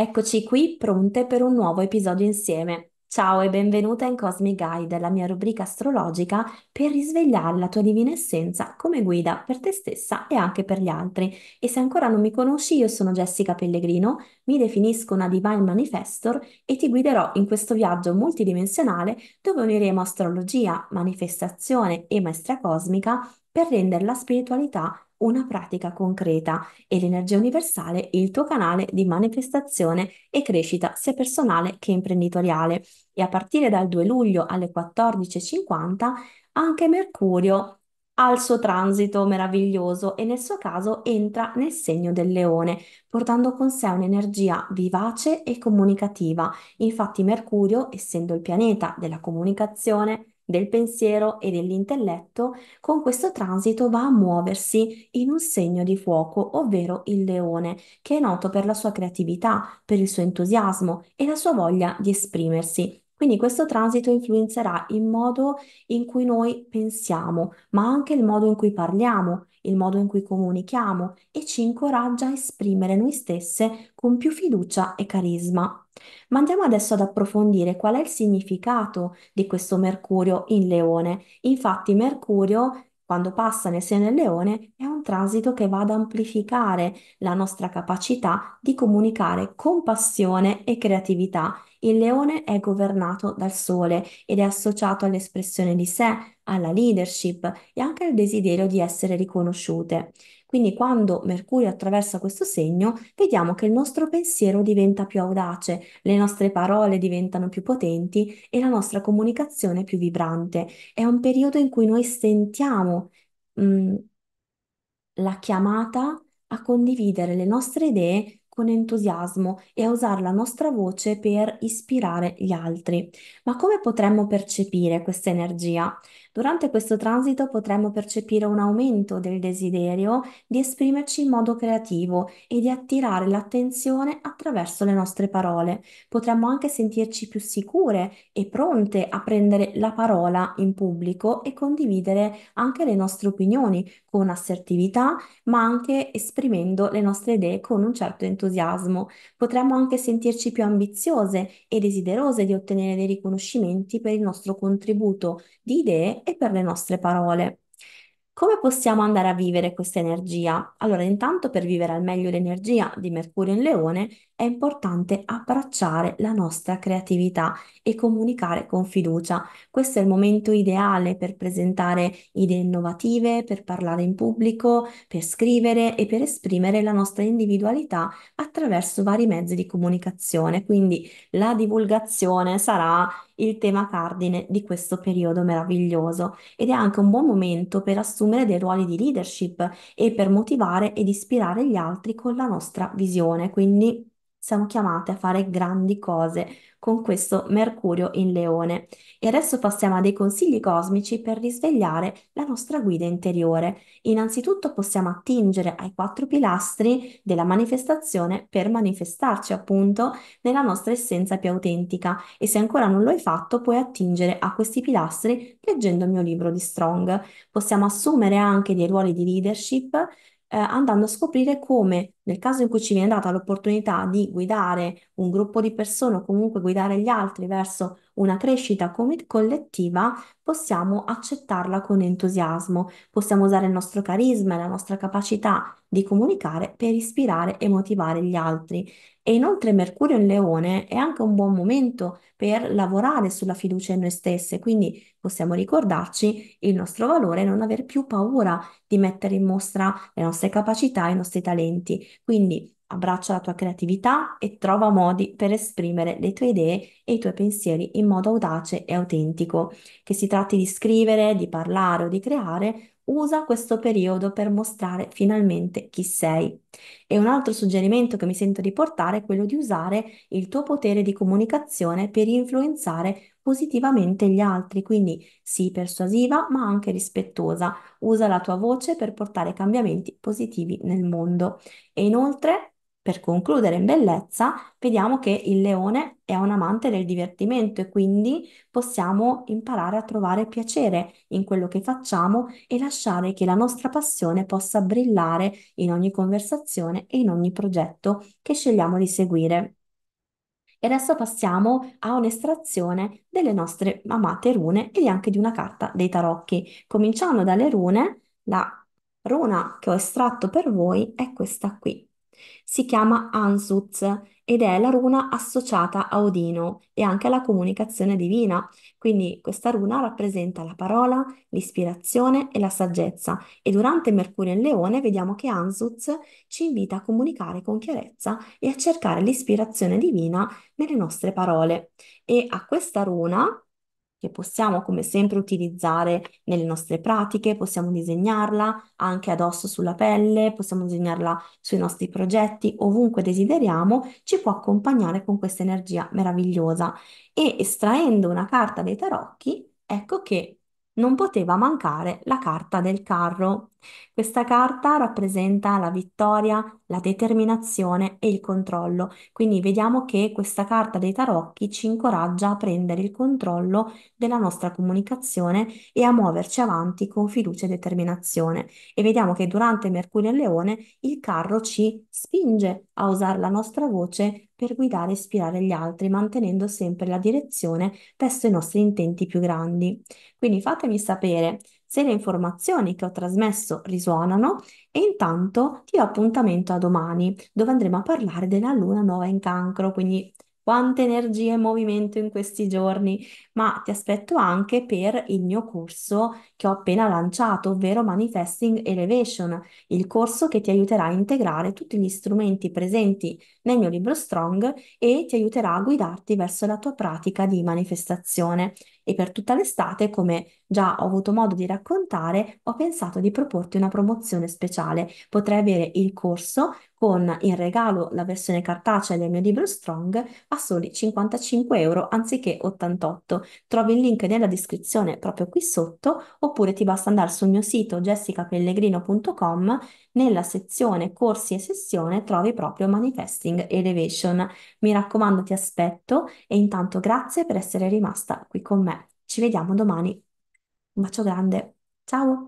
Eccoci qui pronte per un nuovo episodio insieme. Ciao e benvenuta in Cosmic Guide, la mia rubrica astrologica per risvegliare la tua divina essenza come guida per te stessa e anche per gli altri. E se ancora non mi conosci, io sono Jessica Pellegrino, mi definisco una Divine Manifestor e ti guiderò in questo viaggio multidimensionale dove uniremo astrologia, manifestazione e maestria cosmica per rendere la spiritualità una pratica concreta e l'energia universale il tuo canale di manifestazione e crescita sia personale che imprenditoriale. E a partire dal 2 luglio alle 14.50 anche Mercurio ha il suo transito meraviglioso e nel suo caso entra nel segno del leone, portando con sé un'energia vivace e comunicativa. Infatti Mercurio, essendo il pianeta della comunicazione, del pensiero e dell'intelletto, con questo transito va a muoversi in un segno di fuoco, ovvero il leone, che è noto per la sua creatività, per il suo entusiasmo e la sua voglia di esprimersi. Quindi questo transito influenzerà il modo in cui noi pensiamo, ma anche il modo in cui parliamo, il modo in cui comunichiamo e ci incoraggia a esprimere noi stesse con più fiducia e carisma. Ma andiamo adesso ad approfondire qual è il significato di questo Mercurio in Leone. Infatti Mercurio quando passa nel seno del leone, è un transito che va ad amplificare la nostra capacità di comunicare con passione e creatività. Il leone è governato dal sole ed è associato all'espressione di sé, alla leadership e anche al desiderio di essere riconosciute. Quindi quando Mercurio attraversa questo segno, vediamo che il nostro pensiero diventa più audace, le nostre parole diventano più potenti e la nostra comunicazione più vibrante. È un periodo in cui noi sentiamo mh, la chiamata a condividere le nostre idee con entusiasmo e a usare la nostra voce per ispirare gli altri. Ma come potremmo percepire questa energia? Durante questo transito potremmo percepire un aumento del desiderio di esprimerci in modo creativo e di attirare l'attenzione attraverso le nostre parole. Potremmo anche sentirci più sicure e pronte a prendere la parola in pubblico e condividere anche le nostre opinioni con assertività, ma anche esprimendo le nostre idee con un certo entusiasmo entusiasmo, potremmo anche sentirci più ambiziose e desiderose di ottenere dei riconoscimenti per il nostro contributo di idee e per le nostre parole. Come possiamo andare a vivere questa energia? Allora, intanto per vivere al meglio l'energia di Mercurio in Leone è importante abbracciare la nostra creatività e comunicare con fiducia. Questo è il momento ideale per presentare idee innovative, per parlare in pubblico, per scrivere e per esprimere la nostra individualità attraverso vari mezzi di comunicazione. Quindi la divulgazione sarà il tema cardine di questo periodo meraviglioso ed è anche un buon momento per assumere dei ruoli di leadership e per motivare ed ispirare gli altri con la nostra visione. Quindi siamo chiamate a fare grandi cose con questo Mercurio in Leone. E adesso passiamo a dei consigli cosmici per risvegliare la nostra guida interiore. Innanzitutto possiamo attingere ai quattro pilastri della manifestazione per manifestarci appunto nella nostra essenza più autentica e se ancora non lo hai fatto puoi attingere a questi pilastri leggendo il mio libro di Strong. Possiamo assumere anche dei ruoli di leadership eh, andando a scoprire come nel caso in cui ci viene data l'opportunità di guidare un gruppo di persone o comunque guidare gli altri verso una crescita come- collettiva, possiamo accettarla con entusiasmo, possiamo usare il nostro carisma e la nostra capacità di comunicare per ispirare e motivare gli altri. E inoltre Mercurio in Leone è anche un buon momento per lavorare sulla fiducia in noi stesse, quindi possiamo ricordarci il nostro valore e non aver più paura di mettere in mostra le nostre capacità e i nostri talenti. Quindi abbraccia la tua creatività e trova modi per esprimere le tue idee e i tuoi pensieri in modo audace e autentico. Che si tratti di scrivere, di parlare o di creare, usa questo periodo per mostrare finalmente chi sei. E un altro suggerimento che mi sento di portare è quello di usare il tuo potere di comunicazione per influenzare positivamente gli altri, quindi sii persuasiva ma anche rispettosa. Usa la tua voce per portare cambiamenti positivi nel mondo. E inoltre per concludere in bellezza, vediamo che il leone è un amante del divertimento e quindi possiamo imparare a trovare piacere in quello che facciamo e lasciare che la nostra passione possa brillare in ogni conversazione e in ogni progetto che scegliamo di seguire. E adesso passiamo a un'estrazione delle nostre amate rune e anche di una carta dei tarocchi. Cominciando dalle rune, la runa che ho estratto per voi è questa qui. Si chiama Ansuz ed è la runa associata a Odino e anche alla comunicazione divina. Quindi questa runa rappresenta la parola, l'ispirazione e la saggezza e durante Mercurio in Leone vediamo che Ansuz ci invita a comunicare con chiarezza e a cercare l'ispirazione divina nelle nostre parole. E a questa runa che possiamo come sempre utilizzare nelle nostre pratiche, possiamo disegnarla anche addosso sulla pelle, possiamo disegnarla sui nostri progetti, ovunque desideriamo, ci può accompagnare con questa energia meravigliosa. E estraendo una carta dei tarocchi, ecco che non poteva mancare la carta del carro. Questa carta rappresenta la vittoria, la determinazione e il controllo. Quindi vediamo che questa carta dei tarocchi ci incoraggia a prendere il controllo della nostra comunicazione e a muoverci avanti con fiducia e determinazione. E vediamo che durante Mercurio e Leone il carro ci spinge a usare la nostra voce per guidare e ispirare gli altri, mantenendo sempre la direzione verso i nostri intenti più grandi. Quindi fatemi sapere se le informazioni che ho trasmesso risuonano e intanto ti do appuntamento a domani, dove andremo a parlare della luna nuova in cancro, quindi quante energie e movimento in questi giorni, ma ti aspetto anche per il mio corso che ho appena lanciato, ovvero Manifesting Elevation, il corso che ti aiuterà a integrare tutti gli strumenti presenti nel mio libro Strong e ti aiuterà a guidarti verso la tua pratica di manifestazione e per tutta l'estate, come già ho avuto modo di raccontare, ho pensato di proporti una promozione speciale. Potrai avere il corso con in regalo la versione cartacea del mio libro Strong a soli 55 euro anziché 88. Trovi il link nella descrizione proprio qui sotto oppure ti basta andare sul mio sito jessicapellegrino.com nella sezione corsi e sessione trovi proprio Manifesting Elevation. Mi raccomando ti aspetto e intanto grazie per essere rimasta qui con me. Ci vediamo domani. Un bacio grande. Ciao!